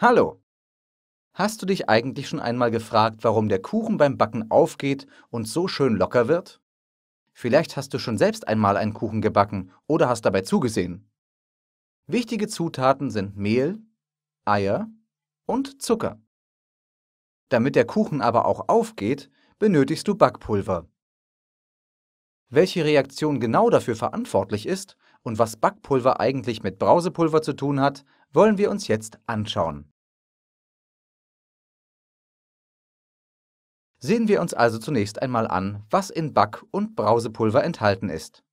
Hallo! Hast du dich eigentlich schon einmal gefragt, warum der Kuchen beim Backen aufgeht und so schön locker wird? Vielleicht hast du schon selbst einmal einen Kuchen gebacken oder hast dabei zugesehen. Wichtige Zutaten sind Mehl, Eier und Zucker. Damit der Kuchen aber auch aufgeht, benötigst du Backpulver. Welche Reaktion genau dafür verantwortlich ist, und was Backpulver eigentlich mit Brausepulver zu tun hat, wollen wir uns jetzt anschauen. Sehen wir uns also zunächst einmal an, was in Back- und Brausepulver enthalten ist.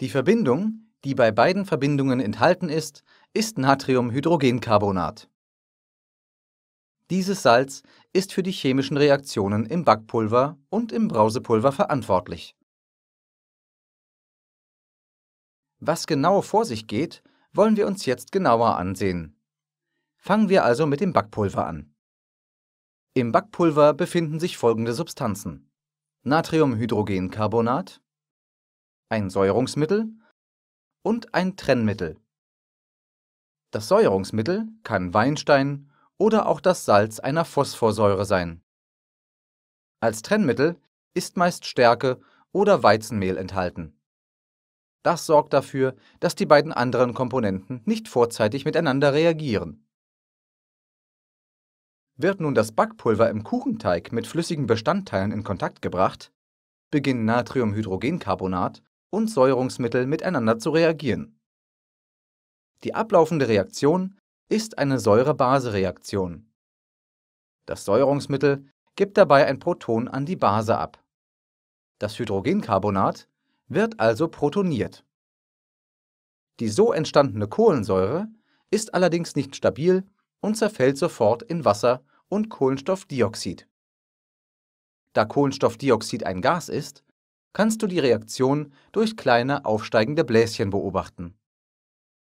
Die Verbindung, die bei beiden Verbindungen enthalten ist, ist Natriumhydrogencarbonat. Dieses Salz ist für die chemischen Reaktionen im Backpulver und im Brausepulver verantwortlich. Was genau vor sich geht, wollen wir uns jetzt genauer ansehen. Fangen wir also mit dem Backpulver an. Im Backpulver befinden sich folgende Substanzen. Natriumhydrogencarbonat, ein Säuerungsmittel und ein Trennmittel. Das Säuerungsmittel kann Weinstein oder auch das Salz einer Phosphorsäure sein. Als Trennmittel ist meist Stärke oder Weizenmehl enthalten. Das sorgt dafür, dass die beiden anderen Komponenten nicht vorzeitig miteinander reagieren. Wird nun das Backpulver im Kuchenteig mit flüssigen Bestandteilen in Kontakt gebracht, beginnen Natriumhydrogencarbonat und Säuerungsmittel miteinander zu reagieren. Die ablaufende Reaktion ist eine Säure-Base-Reaktion. Das Säuerungsmittel gibt dabei ein Proton an die Base ab. Das Hydrogencarbonat wird also protoniert. Die so entstandene Kohlensäure ist allerdings nicht stabil und zerfällt sofort in Wasser und Kohlenstoffdioxid. Da Kohlenstoffdioxid ein Gas ist, kannst du die Reaktion durch kleine aufsteigende Bläschen beobachten.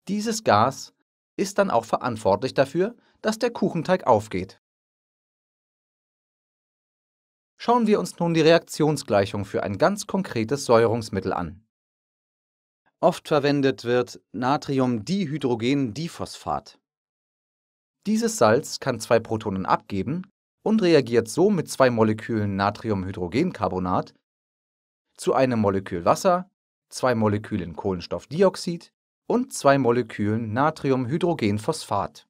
Dieses Gas ist dann auch verantwortlich dafür, dass der Kuchenteig aufgeht. Schauen wir uns nun die Reaktionsgleichung für ein ganz konkretes Säuerungsmittel an. Oft verwendet wird Natriumdihydrogendiphosphat. Dieses Salz kann zwei Protonen abgeben und reagiert so mit zwei Molekülen Natriumhydrogencarbonat zu einem Molekül Wasser, zwei Molekülen Kohlenstoffdioxid und zwei Molekülen Natriumhydrogenphosphat.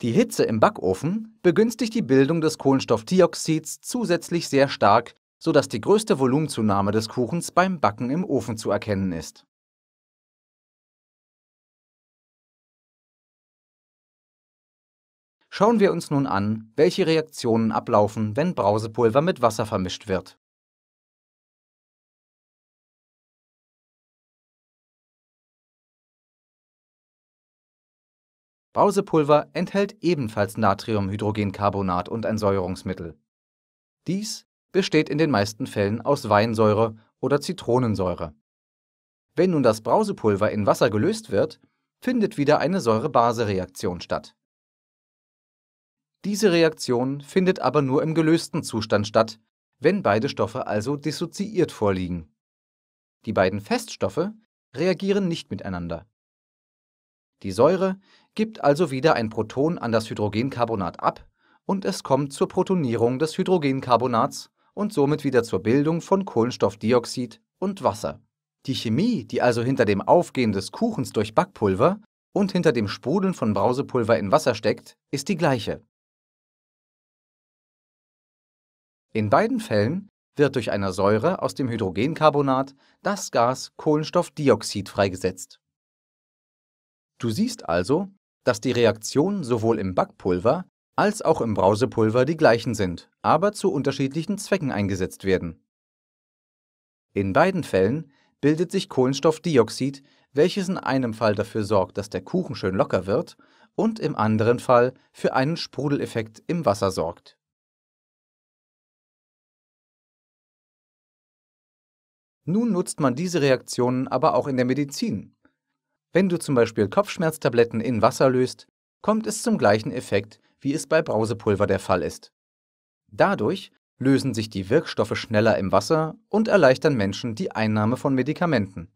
Die Hitze im Backofen begünstigt die Bildung des Kohlenstoffdioxids zusätzlich sehr stark, sodass die größte Volumenzunahme des Kuchens beim Backen im Ofen zu erkennen ist. Schauen wir uns nun an, welche Reaktionen ablaufen, wenn Brausepulver mit Wasser vermischt wird Brausepulver enthält ebenfalls Natriumhydrogencarbonat und ein Säuerungsmittel. Dies besteht in den meisten Fällen aus Weinsäure oder Zitronensäure. Wenn nun das Brausepulver in Wasser gelöst wird, findet wieder eine Säure-Base-Reaktion statt. Diese Reaktion findet aber nur im gelösten Zustand statt, wenn beide Stoffe also dissoziiert vorliegen. Die beiden Feststoffe reagieren nicht miteinander. Die Säure gibt also wieder ein Proton an das Hydrogencarbonat ab und es kommt zur Protonierung des Hydrogencarbonats und somit wieder zur Bildung von Kohlenstoffdioxid und Wasser. Die Chemie, die also hinter dem Aufgehen des Kuchens durch Backpulver und hinter dem Sprudeln von Brausepulver in Wasser steckt, ist die gleiche. In beiden Fällen wird durch eine Säure aus dem Hydrogencarbonat das Gas Kohlenstoffdioxid freigesetzt. Du siehst also, dass die Reaktionen sowohl im Backpulver als auch im Brausepulver die gleichen sind, aber zu unterschiedlichen Zwecken eingesetzt werden. In beiden Fällen bildet sich Kohlenstoffdioxid, welches in einem Fall dafür sorgt, dass der Kuchen schön locker wird und im anderen Fall für einen Sprudeleffekt im Wasser sorgt. Nun nutzt man diese Reaktionen aber auch in der Medizin, wenn du zum Beispiel Kopfschmerztabletten in Wasser löst, kommt es zum gleichen Effekt, wie es bei Brausepulver der Fall ist. Dadurch lösen sich die Wirkstoffe schneller im Wasser und erleichtern Menschen die Einnahme von Medikamenten.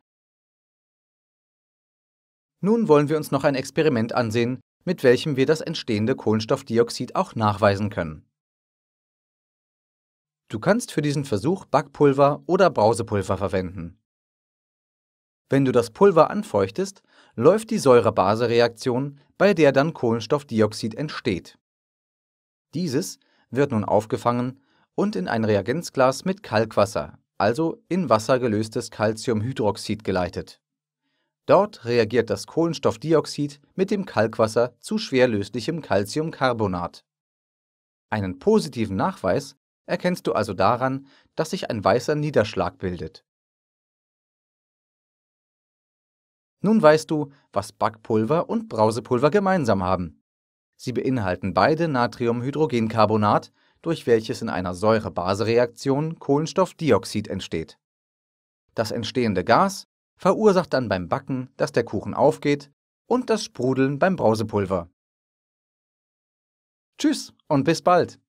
Nun wollen wir uns noch ein Experiment ansehen, mit welchem wir das entstehende Kohlenstoffdioxid auch nachweisen können. Du kannst für diesen Versuch Backpulver oder Brausepulver verwenden. Wenn du das Pulver anfeuchtest, läuft die Säure-Base-Reaktion, bei der dann Kohlenstoffdioxid entsteht. Dieses wird nun aufgefangen und in ein Reagenzglas mit Kalkwasser, also in Wasser gelöstes Calciumhydroxid geleitet. Dort reagiert das Kohlenstoffdioxid mit dem Kalkwasser zu schwerlöslichem Calciumcarbonat. Einen positiven Nachweis erkennst du also daran, dass sich ein weißer Niederschlag bildet. Nun weißt du, was Backpulver und Brausepulver gemeinsam haben. Sie beinhalten beide Natriumhydrogencarbonat, durch welches in einer Säure-Base-Reaktion Kohlenstoffdioxid entsteht. Das entstehende Gas verursacht dann beim Backen, dass der Kuchen aufgeht und das Sprudeln beim Brausepulver. Tschüss und bis bald!